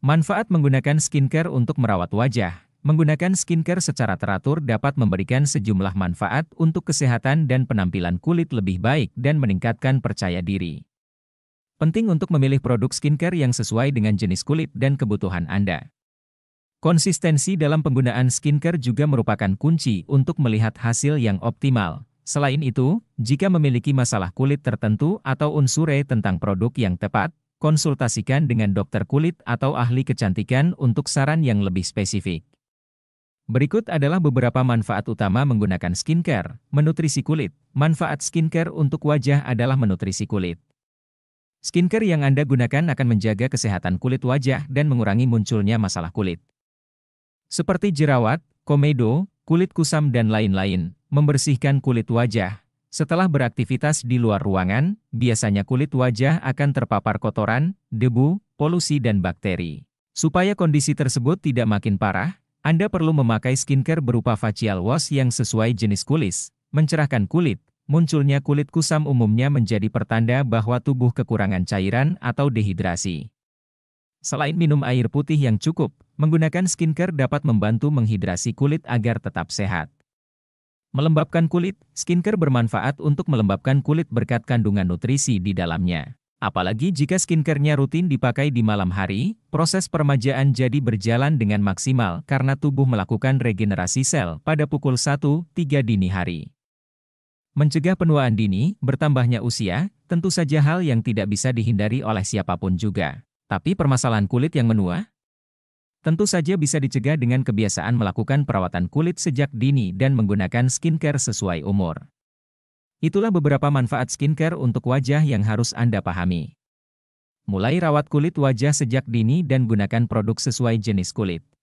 Manfaat menggunakan skincare untuk merawat wajah. Menggunakan skincare secara teratur dapat memberikan sejumlah manfaat untuk kesehatan dan penampilan kulit lebih baik dan meningkatkan percaya diri. Penting untuk memilih produk skincare yang sesuai dengan jenis kulit dan kebutuhan Anda. Konsistensi dalam penggunaan skincare juga merupakan kunci untuk melihat hasil yang optimal. Selain itu, jika memiliki masalah kulit tertentu atau unsure tentang produk yang tepat, konsultasikan dengan dokter kulit atau ahli kecantikan untuk saran yang lebih spesifik. Berikut adalah beberapa manfaat utama menggunakan skincare, menutrisi kulit. Manfaat skincare untuk wajah adalah menutrisi kulit. Skincare yang Anda gunakan akan menjaga kesehatan kulit wajah dan mengurangi munculnya masalah kulit. Seperti jerawat, komedo, kulit kusam dan lain-lain, membersihkan kulit wajah, setelah beraktivitas di luar ruangan, biasanya kulit wajah akan terpapar kotoran, debu, polusi dan bakteri. Supaya kondisi tersebut tidak makin parah, Anda perlu memakai skincare berupa facial wash yang sesuai jenis kulit, mencerahkan kulit. Munculnya kulit kusam umumnya menjadi pertanda bahwa tubuh kekurangan cairan atau dehidrasi. Selain minum air putih yang cukup, menggunakan skincare dapat membantu menghidrasi kulit agar tetap sehat. Melembabkan kulit, skincare bermanfaat untuk melembabkan kulit berkat kandungan nutrisi di dalamnya. Apalagi jika skincare care-nya rutin dipakai di malam hari, proses permajaan jadi berjalan dengan maksimal karena tubuh melakukan regenerasi sel pada pukul 1-3 dini hari. Mencegah penuaan dini, bertambahnya usia, tentu saja hal yang tidak bisa dihindari oleh siapapun juga. Tapi permasalahan kulit yang menua, Tentu saja bisa dicegah dengan kebiasaan melakukan perawatan kulit sejak dini dan menggunakan skincare sesuai umur. Itulah beberapa manfaat skincare untuk wajah yang harus Anda pahami. Mulai rawat kulit wajah sejak dini dan gunakan produk sesuai jenis kulit.